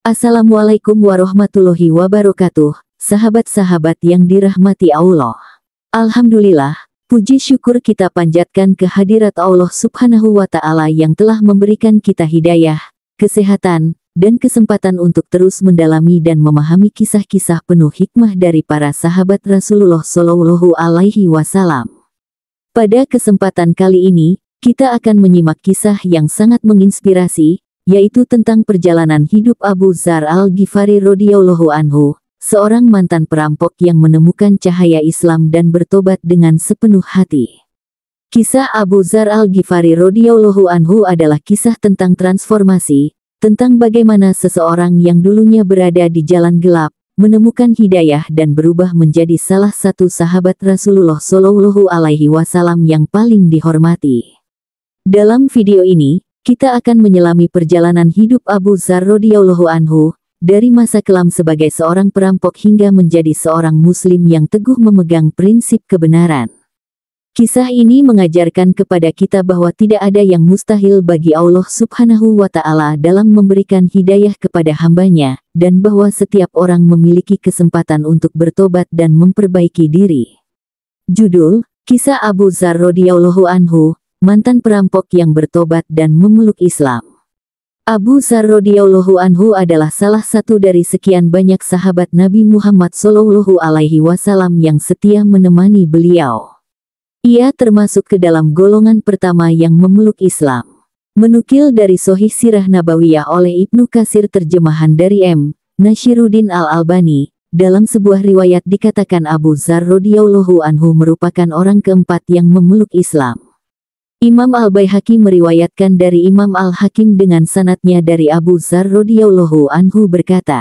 Assalamualaikum warahmatullahi wabarakatuh, sahabat-sahabat yang dirahmati Allah. Alhamdulillah, puji syukur kita panjatkan kehadirat Allah subhanahu wa ta'ala yang telah memberikan kita hidayah, kesehatan, dan kesempatan untuk terus mendalami dan memahami kisah-kisah penuh hikmah dari para sahabat Rasulullah Shallallahu Alaihi Wasallam. Pada kesempatan kali ini, kita akan menyimak kisah yang sangat menginspirasi, yaitu tentang perjalanan hidup Abu Zar al-Ghifari radhiyallahu anhu, seorang mantan perampok yang menemukan cahaya Islam dan bertobat dengan sepenuh hati. Kisah Abu Zar al-Ghifari radhiyallahu anhu adalah kisah tentang transformasi, tentang bagaimana seseorang yang dulunya berada di jalan gelap, menemukan hidayah dan berubah menjadi salah satu sahabat Rasulullah Shallallahu alaihi wasallam yang paling dihormati. Dalam video ini, kita akan menyelami perjalanan hidup Abu Zar radhiyallahu anhu dari masa kelam sebagai seorang perampok hingga menjadi seorang muslim yang teguh memegang prinsip kebenaran. Kisah ini mengajarkan kepada kita bahwa tidak ada yang mustahil bagi Allah subhanahu wa ta'ala dalam memberikan hidayah kepada hambanya, dan bahwa setiap orang memiliki kesempatan untuk bertobat dan memperbaiki diri. Judul, Kisah Abu Zar radhiyallahu anhu, mantan perampok yang bertobat dan memeluk Islam. Abu Zar radhiyallahu anhu adalah salah satu dari sekian banyak sahabat Nabi Muhammad Shallallahu alaihi wasallam yang setia menemani beliau. Ia termasuk ke dalam golongan pertama yang memeluk Islam. Menukil dari Sohih Sirah Nabawiyah oleh Ibnu Kasir terjemahan dari M. Nashiruddin Al-Albani, dalam sebuah riwayat dikatakan Abu Zar radhiyallahu anhu merupakan orang keempat yang memeluk Islam. Imam Al-Baihaqi meriwayatkan dari Imam Al-Hakim dengan sanatnya dari Abu Zar radhiyallahu anhu berkata,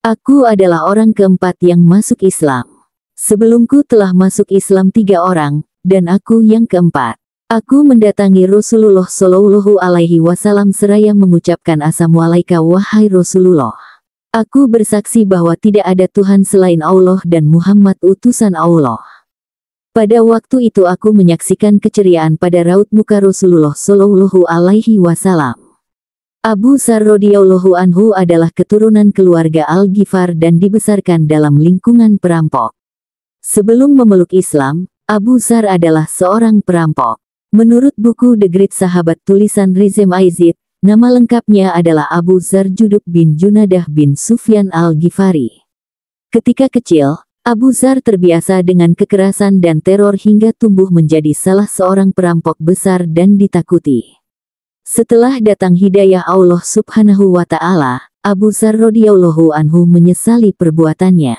Aku adalah orang keempat yang masuk Islam. Sebelumku telah masuk Islam tiga orang, dan aku yang keempat. Aku mendatangi Rasulullah Shallallahu Alaihi Wasallam seraya mengucapkan Assalamualaikum wahai Rasulullah. Aku bersaksi bahwa tidak ada Tuhan selain Allah dan Muhammad utusan Allah. Pada waktu itu aku menyaksikan keceriaan pada raut muka Rasulullah Shallallahu Alaihi Wasallam. Abu Sarrodiyallahu anhu adalah keturunan keluarga Al Ghifar dan dibesarkan dalam lingkungan perampok. Sebelum memeluk Islam, Abu Sar adalah seorang perampok. Menurut buku The Great Sahabat tulisan Rizem Aizid, nama lengkapnya adalah Abu Zar Judub bin Junadah bin Sufyan Al Ghifari. Ketika kecil, Abu Zar terbiasa dengan kekerasan dan teror hingga tumbuh menjadi salah seorang perampok besar dan ditakuti. Setelah datang hidayah Allah subhanahu wa ta'ala, Abu Zar radhiyallahu anhu menyesali perbuatannya.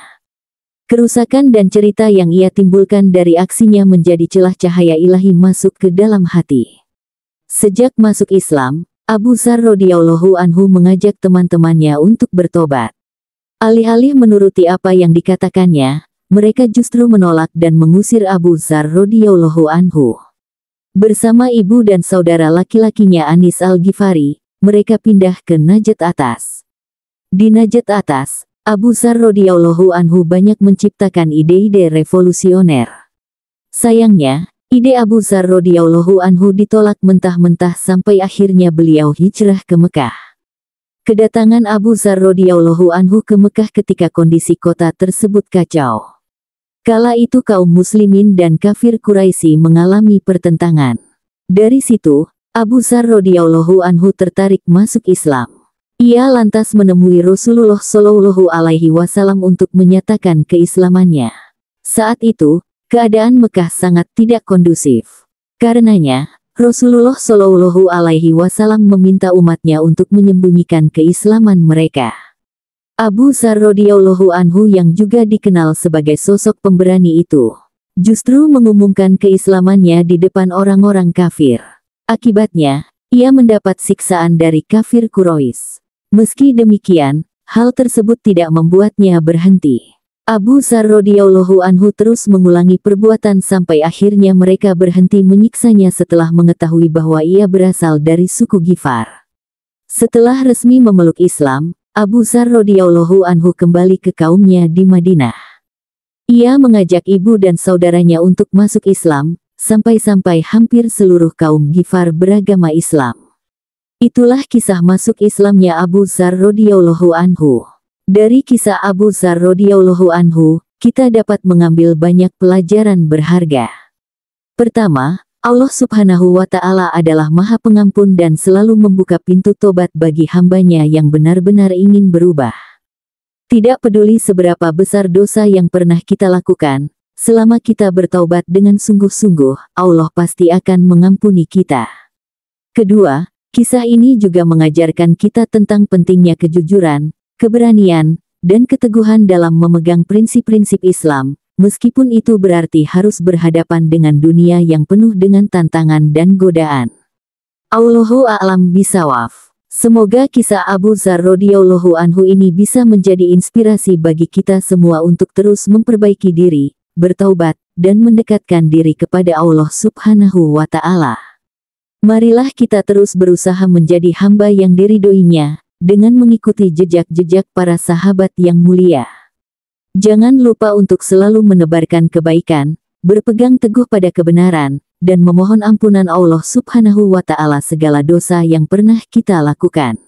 Kerusakan dan cerita yang ia timbulkan dari aksinya menjadi celah cahaya ilahi masuk ke dalam hati. Sejak masuk Islam, Abu Zar radhiyallahu anhu mengajak teman-temannya untuk bertobat. Alih-alih menuruti apa yang dikatakannya, mereka justru menolak dan mengusir Abu Zar radhiyallahu anhu. Bersama ibu dan saudara laki-lakinya Anis Al-Ghifari, mereka pindah ke Najat Atas. Di Najat Atas, Abu Zar radhiyallahu anhu banyak menciptakan ide-ide revolusioner. Sayangnya, ide Abu Zar radhiyallahu anhu ditolak mentah-mentah sampai akhirnya beliau hijrah ke Mekah. Kedatangan Abu Zar radhiyallahu anhu ke Mekah ketika kondisi kota tersebut kacau. Kala itu kaum muslimin dan kafir Quraisy mengalami pertentangan. Dari situ, Abu Zar radhiyallahu anhu tertarik masuk Islam. Ia lantas menemui Rasulullah Shallallahu alaihi wasallam untuk menyatakan keislamannya. Saat itu, keadaan Mekah sangat tidak kondusif. Karenanya, Rasulullah Shallallahu Alaihi Wasallam meminta umatnya untuk menyembunyikan keislaman mereka. Abu Sarrodiyallahu anhu yang juga dikenal sebagai sosok pemberani itu, justru mengumumkan keislamannya di depan orang-orang kafir. Akibatnya, ia mendapat siksaan dari kafir Quraisy. Meski demikian, hal tersebut tidak membuatnya berhenti. Abu Zar radhiyallahu anhu terus mengulangi perbuatan sampai akhirnya mereka berhenti menyiksanya setelah mengetahui bahwa ia berasal dari suku Gifar. Setelah resmi memeluk Islam, Abu Zar radhiyallahu anhu kembali ke kaumnya di Madinah. Ia mengajak ibu dan saudaranya untuk masuk Islam, sampai-sampai hampir seluruh kaum Gifar beragama Islam. Itulah kisah masuk Islamnya Abu Zar radhiyallahu anhu. Dari kisah Abu Zar radhiyallahu anhu, kita dapat mengambil banyak pelajaran berharga. Pertama, Allah subhanahu wa ta'ala adalah maha pengampun dan selalu membuka pintu tobat bagi hambanya yang benar-benar ingin berubah. Tidak peduli seberapa besar dosa yang pernah kita lakukan, selama kita bertaubat dengan sungguh-sungguh, Allah pasti akan mengampuni kita. Kedua, kisah ini juga mengajarkan kita tentang pentingnya kejujuran, keberanian, dan keteguhan dalam memegang prinsip-prinsip Islam, meskipun itu berarti harus berhadapan dengan dunia yang penuh dengan tantangan dan godaan. Allahu a'lam bisawaf. Semoga kisah Abu Zar radhiyallahu anhu ini bisa menjadi inspirasi bagi kita semua untuk terus memperbaiki diri, bertaubat, dan mendekatkan diri kepada Allah Subhanahu wa taala. Marilah kita terus berusaha menjadi hamba yang diridoinya, dengan mengikuti jejak-jejak para sahabat yang mulia. Jangan lupa untuk selalu menebarkan kebaikan, berpegang teguh pada kebenaran, dan memohon ampunan Allah Subhanahu wa Ta'ala segala dosa yang pernah kita lakukan.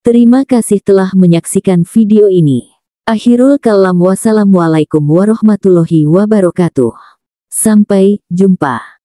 Terima kasih telah menyaksikan video ini. Akhirul kalam wassalamualaikum warahmatullahi wabarakatuh. Sampai jumpa.